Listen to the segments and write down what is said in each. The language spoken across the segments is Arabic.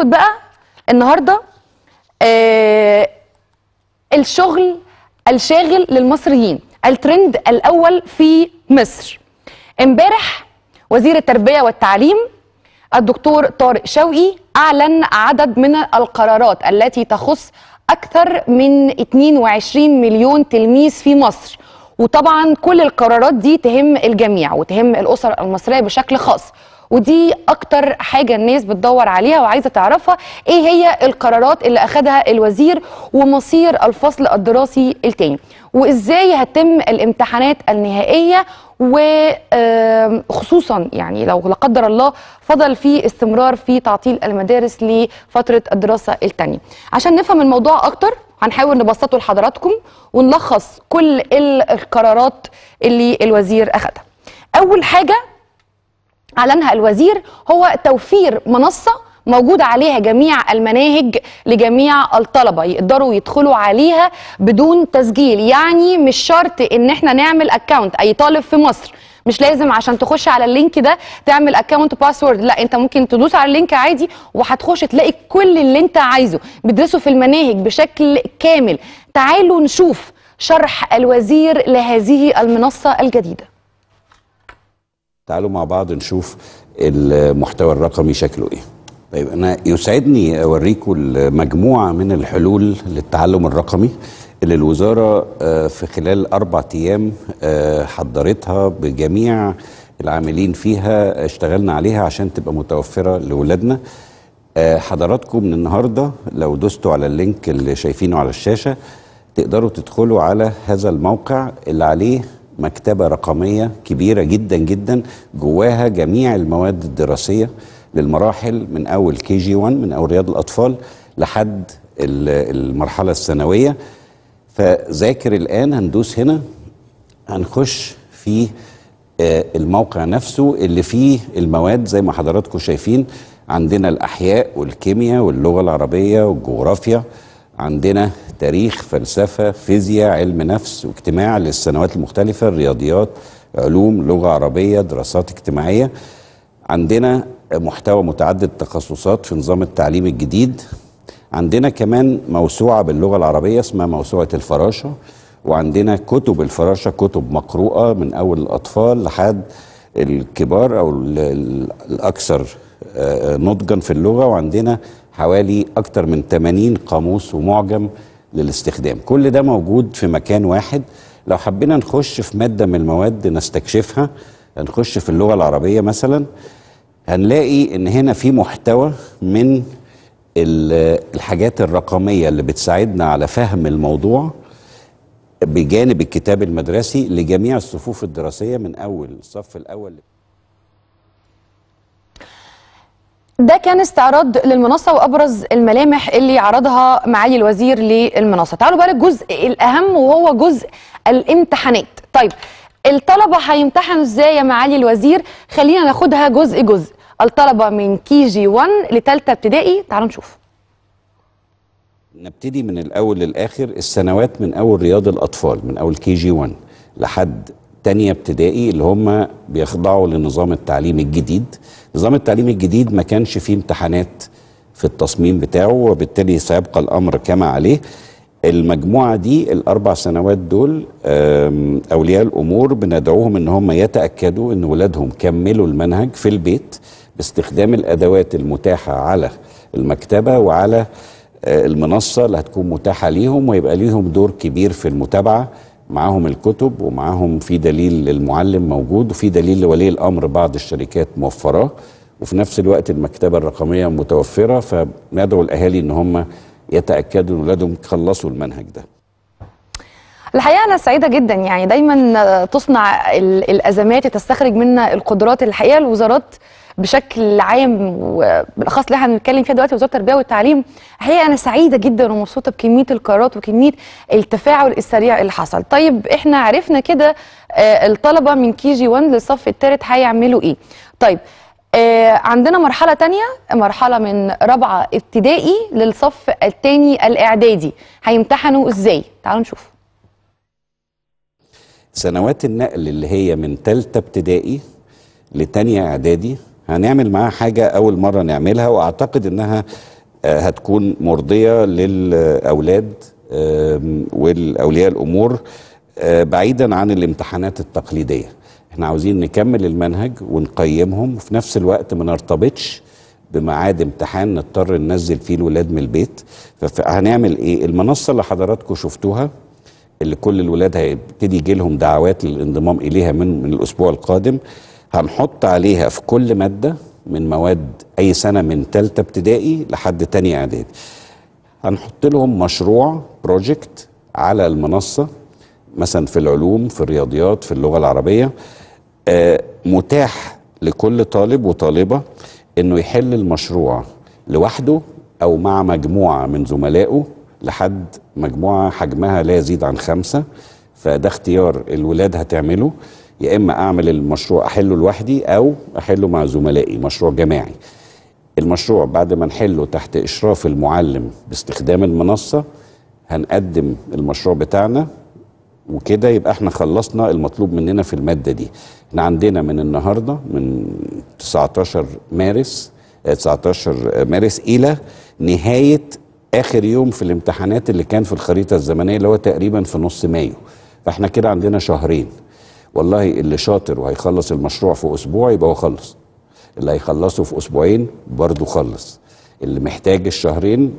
هناخد بقى النهارده آه الشغل الشاغل للمصريين الترند الاول في مصر امبارح وزير التربيه والتعليم الدكتور طارق شوقي اعلن عدد من القرارات التي تخص اكثر من 22 مليون تلميذ في مصر وطبعا كل القرارات دي تهم الجميع وتهم الاسر المصريه بشكل خاص ودي اكتر حاجه الناس بتدور عليها وعايزه تعرفها ايه هي القرارات اللي اخذها الوزير ومصير الفصل الدراسي التاني وازاي هتتم الامتحانات النهائيه وخصوصا يعني لو لا قدر الله فضل في استمرار في تعطيل المدارس لفتره الدراسه الثانيه عشان نفهم الموضوع اكتر هنحاول نبسطه لحضراتكم ونلخص كل القرارات اللي الوزير اخذها اول حاجه أعلنها الوزير هو توفير منصة موجود عليها جميع المناهج لجميع الطلبة يقدروا يدخلوا عليها بدون تسجيل يعني مش شرط ان احنا نعمل اكاونت اي طالب في مصر مش لازم عشان تخش على اللينك ده تعمل اكاونت باسورد لا انت ممكن تدوس على اللينك عادي وهتخش تلاقي كل اللي انت عايزه بيدرسوا في المناهج بشكل كامل تعالوا نشوف شرح الوزير لهذه المنصة الجديدة تعالوا مع بعض نشوف المحتوى الرقمي شكله ايه طيب انا يسعدني اوريكم المجموعه من الحلول للتعلم الرقمي اللي الوزاره آه، في خلال اربع ايام آه، حضرتها بجميع العاملين فيها اشتغلنا عليها عشان تبقى متوفره لاولادنا آه، حضراتكم من النهارده لو دوستوا على اللينك اللي شايفينه على الشاشه تقدروا تدخلوا على هذا الموقع اللي عليه مكتبه رقميه كبيره جدا جدا جواها جميع المواد الدراسيه للمراحل من اول كي جي 1 من اول رياض الاطفال لحد المرحله الثانويه فذاكر الان هندوس هنا هنخش في آه، الموقع نفسه اللي فيه المواد زي ما حضراتكم شايفين عندنا الاحياء والكيمياء واللغه العربيه والجغرافيا عندنا تاريخ فلسفة فيزياء علم نفس واجتماع للسنوات المختلفة الرياضيات علوم لغة عربية دراسات اجتماعية عندنا محتوى متعدد تخصصات في نظام التعليم الجديد عندنا كمان موسوعة باللغة العربية اسمها موسوعة الفراشة وعندنا كتب الفراشة كتب مقروءة من أول الأطفال لحد الكبار أو الأكثر نضجا في اللغه وعندنا حوالي اكتر من 80 قاموس ومعجم للاستخدام كل ده موجود في مكان واحد لو حبينا نخش في ماده من المواد نستكشفها نخش في اللغه العربيه مثلا هنلاقي ان هنا في محتوى من الحاجات الرقميه اللي بتساعدنا على فهم الموضوع بجانب الكتاب المدرسي لجميع الصفوف الدراسيه من اول الصف الاول ده كان استعراض للمنصة وأبرز الملامح اللي عرضها معالي الوزير للمنصة تعالوا بقى للجزء الأهم وهو جزء الامتحانات طيب الطلبة هيمتحنوا ازاي يا معالي الوزير خلينا ناخدها جزء جزء الطلبة من كي جي 1 لتالتة ابتدائي تعالوا نشوف نبتدي من الأول للآخر السنوات من أول رياض الأطفال من أول كي جي 1 لحد تانية ابتدائي اللي هم بيخضعوا لنظام التعليم الجديد نظام التعليم الجديد ما كانش فيه امتحانات في التصميم بتاعه وبالتالي سيبقى الأمر كما عليه المجموعة دي الأربع سنوات دول أولياء الأمور بندعوهم إن هم يتأكدوا إن ولادهم كملوا المنهج في البيت باستخدام الأدوات المتاحة على المكتبة وعلى آه، المنصة اللي هتكون متاحة ليهم ويبقى ليهم دور كبير في المتابعة معاهم الكتب ومعاهم في دليل للمعلم موجود وفي دليل لولي الامر بعض الشركات موفراه وفي نفس الوقت المكتبه الرقميه متوفره فندعو الاهالي ان هم يتاكدوا ان اولادهم خلصوا المنهج ده. الحقيقه انا سعيده جدا يعني دايما تصنع الازمات تستخرج منا القدرات الحقيقه الوزارات بشكل عام وبالاخص اللي احنا بنتكلم فيها دلوقتي وزاره التربيه والتعليم الحقيقه انا سعيده جدا ومبسوطه بكميه القرارات وكميه التفاعل السريع اللي حصل طيب احنا عرفنا كده آه، الطلبه من كي جي 1 للصف الثالث هيعملوا ايه طيب آه، عندنا مرحلة تانية مرحلة من رابعة ابتدائي للصف الثاني الإعدادي هيمتحنوا إزاي؟ تعالوا نشوف سنوات النقل اللي هي من ثالثه ابتدائي لتانية إعدادي هنعمل معاه حاجة أول مرة نعملها وأعتقد أنها آه، هتكون مرضية للأولاد والأولياء الأمور آه، بعيدا عن الامتحانات التقليدية احنا عاوزين نكمل المنهج ونقيمهم وفي نفس الوقت ما نرتبطش بميعاد امتحان نضطر ننزل فيه الولاد من البيت فهنعمل ايه المنصة اللي حضراتكم شفتوها اللي كل الولاد هيبتدي يجي لهم دعوات للانضمام اليها من, من الاسبوع القادم هنحط عليها في كل مادة من مواد أي سنة من تالتة ابتدائي لحد تاني إعدادي هنحط لهم مشروع بروجكت على المنصة مثلا في العلوم في الرياضيات في اللغة العربية آه، متاح لكل طالب وطالبة انه يحل المشروع لوحده او مع مجموعة من زملائه لحد مجموعة حجمها لا يزيد عن خمسة فده اختيار الولاد هتعمله يا اما اعمل المشروع احله لوحدي او احله مع زملائي مشروع جماعي المشروع بعد ما نحله تحت اشراف المعلم باستخدام المنصه هنقدم المشروع بتاعنا وكده يبقى احنا خلصنا المطلوب مننا في الماده دي احنا عندنا من النهارده من 19 مارس 19 آه، مارس الى نهايه اخر يوم في الامتحانات اللي كان في الخريطه الزمنيه اللي هو تقريبا في نص مايو فاحنا كده عندنا شهرين والله اللي شاطر وهيخلص المشروع في اسبوع يبقى هو خلص اللي هيخلصه في اسبوعين برضه خلص اللي محتاج الشهرين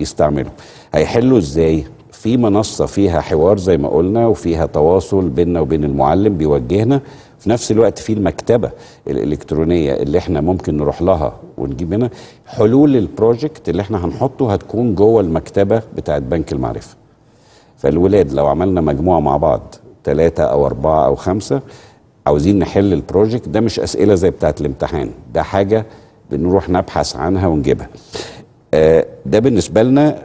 يستعمله هيحلوا ازاي في منصة فيها حوار زي ما قلنا وفيها تواصل بيننا وبين المعلم بيوجهنا في نفس الوقت في المكتبة الإلكترونية اللي احنا ممكن نروح لها ونجيب منها حلول البروجكت اللي احنا هنحطه هتكون جوه المكتبة بتاعت بنك المعرفة فالولاد لو عملنا مجموعة مع بعض ثلاثة أو أربعة أو خمسة عاوزين نحل البروجيكت ده مش أسئلة زي بتاعة الامتحان ده حاجة بنروح نبحث عنها ونجيبها آه، ده بالنسبة لنا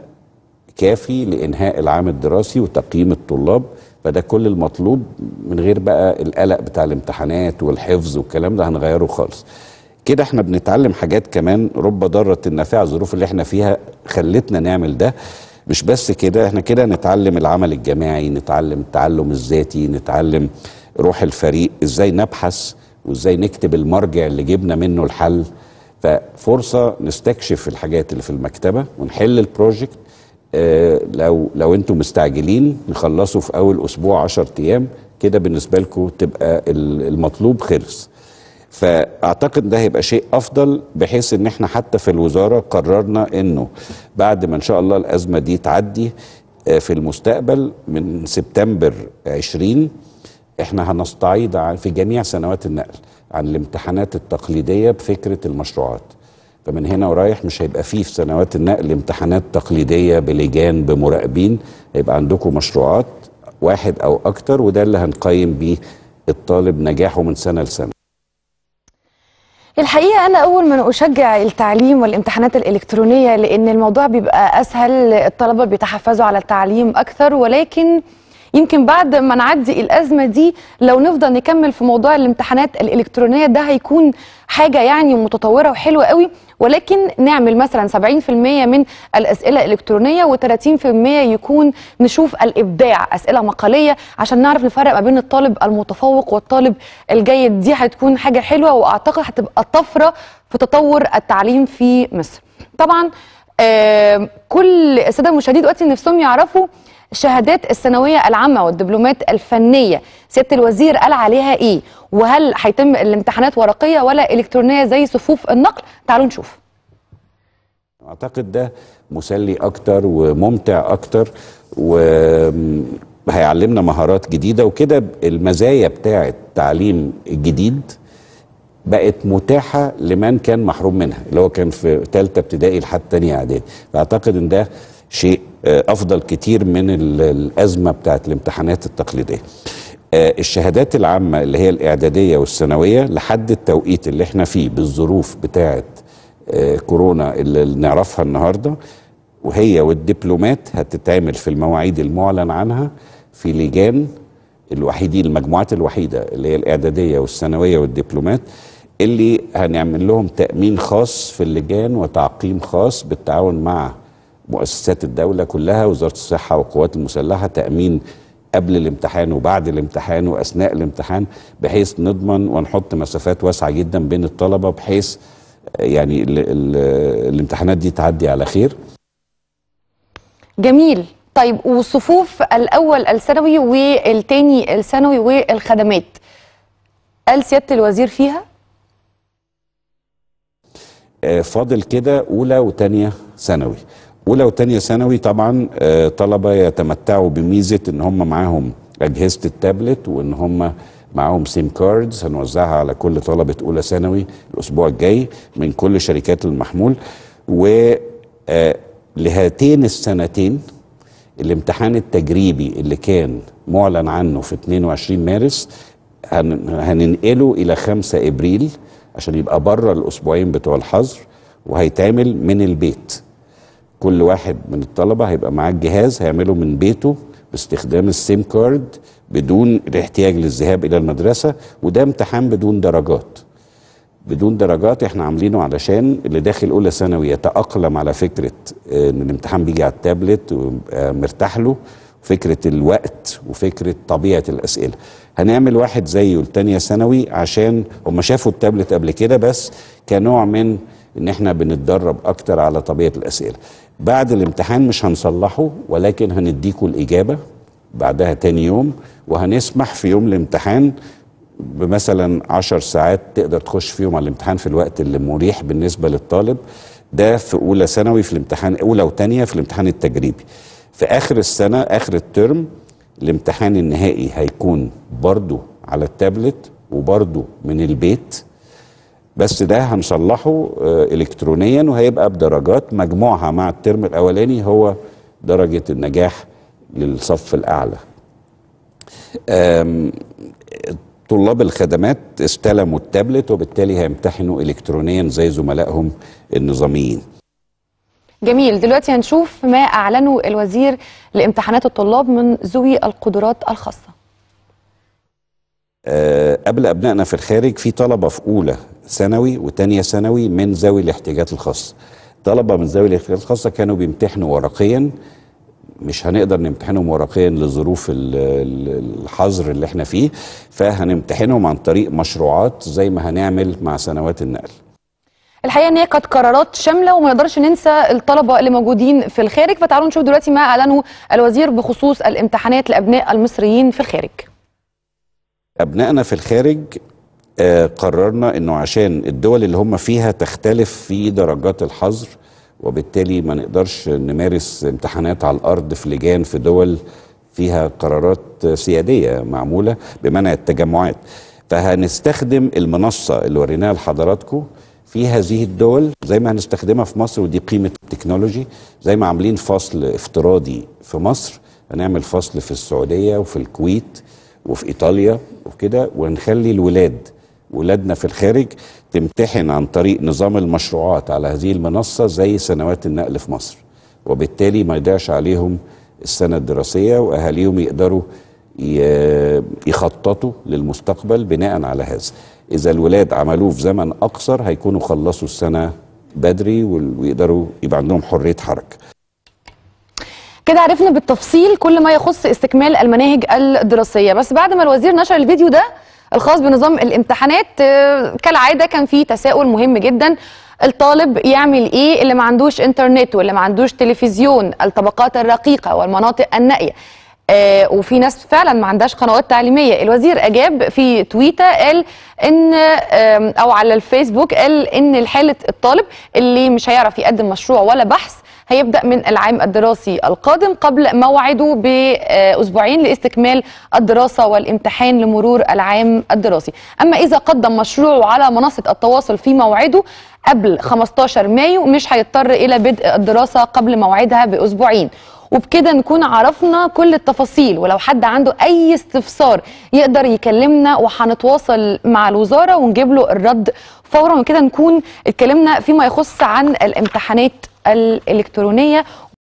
كافي لإنهاء العام الدراسي وتقييم الطلاب فده كل المطلوب من غير بقى القلق بتاع الامتحانات والحفظ والكلام ده هنغيره خالص كده احنا بنتعلم حاجات كمان رب ضارة النافعة الظروف اللي احنا فيها خلتنا نعمل ده مش بس كده احنا كده نتعلم العمل الجماعي نتعلم التعلم الذاتي نتعلم روح الفريق ازاي نبحث وازاي نكتب المرجع اللي جبنا منه الحل ففرصة نستكشف الحاجات اللي في المكتبة ونحل البروجكت اه لو لو انتم مستعجلين نخلصه في اول اسبوع 10 ايام كده بالنسبة لكم تبقى المطلوب خلص فاعتقد ده هيبقى شيء افضل بحيث ان احنا حتى في الوزاره قررنا انه بعد ما ان شاء الله الازمه دي تعدي آه، في المستقبل من سبتمبر 20 احنا هنستعيد في جميع سنوات النقل عن الامتحانات التقليديه بفكره المشروعات فمن هنا ورايح مش هيبقى فيه في سنوات النقل امتحانات تقليديه بلجان بمراقبين هيبقى عندكم مشروعات واحد او اكتر وده اللي هنقيم بيه الطالب نجاحه من سنه لسنه الحقيقة أنا أول من أشجع التعليم والامتحانات الإلكترونية لأن الموضوع بيبقى أسهل الطلبة بيتحفزوا على التعليم أكثر ولكن يمكن بعد ما نعدي الأزمة دي لو نفضل نكمل في موضوع الامتحانات الإلكترونية ده هيكون حاجة يعني متطورة وحلوة قوي ولكن نعمل مثلا 70% من الاسئله الالكترونيه و30% يكون نشوف الابداع اسئله مقاليه عشان نعرف نفرق ما بين الطالب المتفوق والطالب الجيد دي هتكون حاجه حلوه واعتقد هتبقى طفره في تطور التعليم في مصر طبعا آه كل الساده المشاهدين دلوقتي نفسهم يعرفوا شهادات الثانويه العامه والدبلومات الفنيه سياده الوزير قال عليها ايه وهل هيتم الامتحانات ورقيه ولا الكترونيه زي صفوف النقل تعالوا نشوف اعتقد ده مسلي اكتر وممتع اكتر و هيعلمنا مهارات جديده وكده المزايا بتاعه التعليم الجديد بقت متاحه لمن كان محروم منها اللي هو كان في ثالثه ابتدائي لحد ثانيه اعدادي فاعتقد ان ده شيء آه، افضل كتير من الازمه بتاعه الامتحانات التقليديه آه، الشهادات العامة اللي هي الإعدادية والثانوية لحد التوقيت اللي احنا فيه بالظروف بتاعة آه، كورونا اللي نعرفها النهاردة وهي والدبلومات هتتعمل في المواعيد المعلن عنها في لجان الوحيدين المجموعات الوحيدة اللي هي الإعدادية والثانوية والدبلومات اللي هنعمل لهم تأمين خاص في اللجان وتعقيم خاص بالتعاون مع مؤسسات الدولة كلها وزارة الصحة والقوات المسلحة تأمين قبل الامتحان وبعد الامتحان واثناء الامتحان بحيث نضمن ونحط مسافات واسعه جدا بين الطلبه بحيث يعني الـ الـ الامتحانات دي تعدي على خير. جميل طيب وصفوف الاول الثانوي والثاني الثانوي والخدمات قال سياده الوزير فيها؟ آه، فاضل كده اولى وثانيه ثانوي اولى وثانيه ثانوي طبعا آه، طلبه يتمتعوا بميزه ان هم معاهم اجهزه التابلت وان هم معاهم سيم كاردز هنوزعها على كل طلبه اولى ثانوي الاسبوع الجاي من كل شركات المحمول و آه، لهاتين السنتين الامتحان التجريبي اللي كان معلن عنه في 22 مارس هننقله الى 5 ابريل عشان يبقى بره الاسبوعين بتوع الحظر وهيتعمل من البيت كل واحد من الطلبه هيبقى معاه الجهاز هيعمله من بيته باستخدام السيم كارد بدون الاحتياج للذهاب الى المدرسه وده امتحان بدون درجات بدون درجات احنا عاملينه علشان اللي داخل اولى ثانوي يتاقلم على فكره آه، ان الامتحان بيجي على التابلت ومرتاح له فكره الوقت وفكره طبيعه الاسئله هنعمل واحد زيه لتانية ثانوي عشان هم شافوا التابلت قبل كده بس كنوع من ان احنا بنتدرب اكتر على طبيعه الاسئله بعد الامتحان مش هنصلحه ولكن هنديكوا الإجابة بعدها تاني يوم وهنسمح في يوم الامتحان بمثلا عشر ساعات تقدر تخش فيهم على الامتحان في الوقت اللي مريح بالنسبة للطالب ده في أولى ثانوي في الامتحان أولى وثانيه في الامتحان التجريبي في آخر السنة آخر الترم الامتحان النهائي هيكون برضو على التابلت وبرضو من البيت بس ده هنصلحه آه، الكترونيا وهيبقى بدرجات مجموعها مع الترم الاولاني هو درجه النجاح للصف الاعلى طلاب الخدمات استلموا التابلت وبالتالي هيمتحنوا الكترونيا زي زملائهم النظاميين جميل دلوقتي هنشوف ما اعلنه الوزير لامتحانات الطلاب من ذوي القدرات الخاصه آه، قبل ابنائنا في الخارج في طلبه في اولى ثانوي وتانية ثانوي من ذوي الاحتياجات الخاصة طلبة من ذوي الاحتياجات الخاصة كانوا بيمتحنوا ورقيا مش هنقدر نمتحنهم ورقيا لظروف الحظر اللي احنا فيه فهنمتحنهم عن طريق مشروعات زي ما هنعمل مع سنوات النقل الحقيقه ان هي كانت قرارات شامله وما نقدرش ننسى الطلبه اللي موجودين في الخارج فتعالوا نشوف دلوقتي ما اعلنه الوزير بخصوص الامتحانات لابناء المصريين في الخارج ابنائنا في الخارج آه، قررنا انه عشان الدول اللي هم فيها تختلف في درجات الحظر وبالتالي ما نقدرش نمارس امتحانات على الارض في لجان في دول فيها قرارات سياديه معموله بمنع التجمعات فهنستخدم المنصه اللي وريناها لحضراتكم في هذه الدول زي ما هنستخدمها في مصر ودي قيمه التكنولوجي زي ما عاملين فصل افتراضي في مصر هنعمل فصل في السعوديه وفي الكويت وفي ايطاليا وكده ونخلي الولاد ولادنا في الخارج تمتحن عن طريق نظام المشروعات على هذه المنصة زي سنوات النقل في مصر وبالتالي ما يضيعش عليهم السنة الدراسية وأهاليهم يقدروا يخططوا للمستقبل بناء على هذا إذا الولاد عملوه في زمن أقصر هيكونوا خلصوا السنة بدري ويقدروا يبقى عندهم حرية حركة كده عرفنا بالتفصيل كل ما يخص استكمال المناهج الدراسية بس بعد ما الوزير نشر الفيديو ده الخاص بنظام الامتحانات آه، كالعاده كان في تساؤل مهم جدا الطالب يعمل ايه اللي ما عندوش انترنت واللي ما عندوش تلفزيون الطبقات الرقيقه والمناطق النائيه آه، وفي ناس فعلا ما عندهاش قنوات تعليميه الوزير اجاب في تويته قال ان او على الفيسبوك قال ان حاله الطالب اللي مش هيعرف يقدم مشروع ولا بحث هيبدأ من العام الدراسي القادم قبل موعده بأسبوعين لاستكمال الدراسة والامتحان لمرور العام الدراسي أما إذا قدم مشروعه على منصة التواصل في موعده قبل 15 مايو مش هيضطر إلى بدء الدراسة قبل موعدها بأسبوعين وبكده نكون عرفنا كل التفاصيل ولو حد عنده اي استفسار يقدر يكلمنا وهنتواصل مع الوزاره ونجيب له الرد فورا وكده نكون اتكلمنا فيما يخص عن الامتحانات الإلكترونية